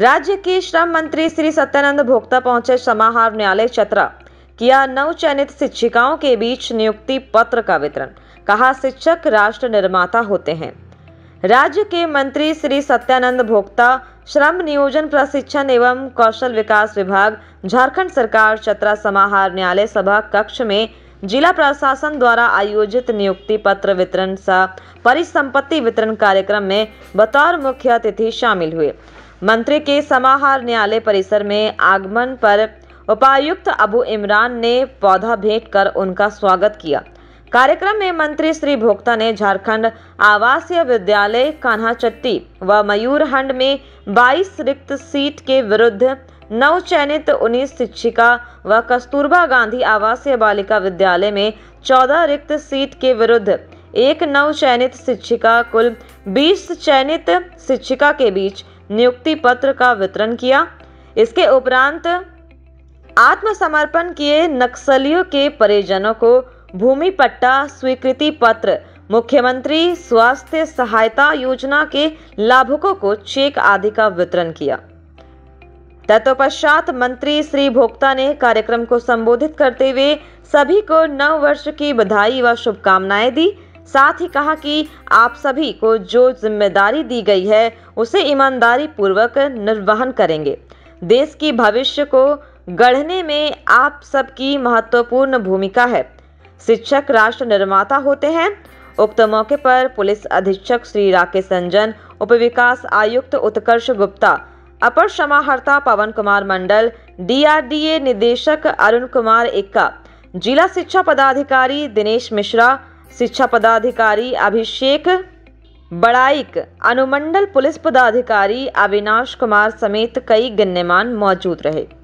राज्य के श्रम मंत्री श्री सत्यानंद भोक्ता पहुंचे समाहार न्यायालय चतरा किया नव चयनित शिक्षिकाओं के बीच नियुक्ति पत्र का वितरण कहा शिक्षक राष्ट्र निर्माता होते हैं राज्य के मंत्री श्री सत्यानंद भोक्ता श्रम नियोजन प्रशिक्षण एवं कौशल विकास विभाग झारखंड सरकार चतरा समाहार न्यायालय सभा कक्ष में जिला प्रशासन द्वारा आयोजित नियुक्ति पत्र वितरण सह परिसंपत्ति वितरण कार्यक्रम में बतौर मुख्य अतिथि शामिल हुए मंत्री के समाहार न्यायालय परिसर में आगमन पर उपायुक्त अबू इमरान ने पौधा भेंट कर उनका स्वागत किया कार्यक्रम में मंत्री श्री भोक्ता ने झारखंड आवासीय विद्यालय कान्हाचट्टी व मयूरहंड में 22 रिक्त सीट के विरुद्ध नव चयनित उन्नीस शिक्षिका व कस्तूरबा गांधी आवासीय बालिका विद्यालय में 14 रिक्त सीट के विरुद्ध एक नव चयनित शिक्षिका कुल 20 चयनित शिक्षिका के बीच नियुक्ति पत्र का वितरण किया इसके उपरांत आत्मसमर्पण किए नक्सलियों के परिजनों को भूमि पट्टा स्वीकृति पत्र मुख्यमंत्री स्वास्थ्य सहायता योजना के लाभुकों को चेक आदि का वितरण किया तत्पश्चात मंत्री श्री भोक्ता ने कार्यक्रम को संबोधित करते हुए सभी को नव वर्ष की बधाई व शुभकामनाएं दी साथ ही कहा कि आप सभी को जो जिम्मेदारी दी गई है उसे ईमानदारी पूर्वक निर्वहन करेंगे देश की भविष्य को गढ़ने में आप सबकी महत्वपूर्ण भूमिका है शिक्षक राष्ट्र निर्माता होते हैं उक्त मौके पर पुलिस अधीक्षक श्री राकेश रंजन उप विकास आयुक्त उत्कर्ष गुप्ता अपर समाहर्ता पवन कुमार मंडल डीआरडीए निदेशक अरुण कुमार एक्का जिला शिक्षा पदाधिकारी दिनेश मिश्रा शिक्षा पदाधिकारी अभिषेक बड़ाइक अनुमंडल पुलिस पदाधिकारी अविनाश कुमार समेत कई गण्यमान मौजूद रहे